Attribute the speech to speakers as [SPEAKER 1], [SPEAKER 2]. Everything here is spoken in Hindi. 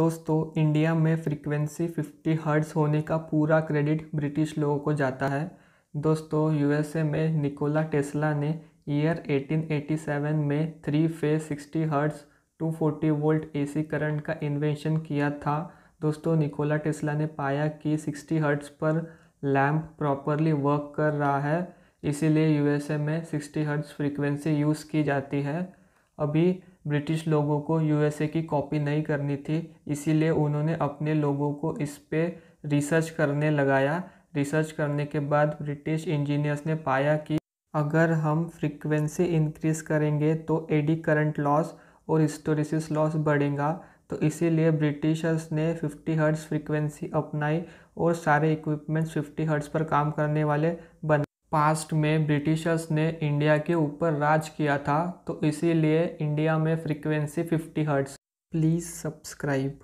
[SPEAKER 1] दोस्तों इंडिया में फ्रीक्वेंसी 50 हर्ट्ज होने का पूरा क्रेडिट ब्रिटिश लोगों को जाता है दोस्तों यूएसए में निकोला टेस्ला ने ईयर 1887 में three phase 60 hertz 240 volt AC current का इन्वेंशन किया था दोस्तों निकोला टेस्ला ने पाया कि 60 हर्ट्ज पर लैम्प प्रॉपरली वर्क कर रहा है इसीलिए यूएसए में 60 हर्ट्स फ्रीक्वेंसी यूज़ की जाती है अभी ब्रिटिश लोगों को यूएसए की कॉपी नहीं करनी थी इसीलिए उन्होंने अपने लोगों को इस पर रिसर्च करने लगाया रिसर्च करने के बाद ब्रिटिश इंजीनियर्स ने पाया कि अगर हम फ्रीक्वेंसी इंक्रीज़ करेंगे तो एडी करंट लॉस और हिस्टोरिसिस लॉस बढ़ेगा तो इसीलिए ब्रिटिशर्स ने 50 हर्ट्स फ्रीक्वेंसी अपनाई और सारे इक्विपमेंट्स 50 हर्ट्ज पर काम करने वाले बने पास्ट में ब्रिटिशर्स ने इंडिया के ऊपर राज किया था तो इसीलिए इंडिया में फ्रीक्वेंसी 50 हर्ट्स प्लीज़ सब्सक्राइब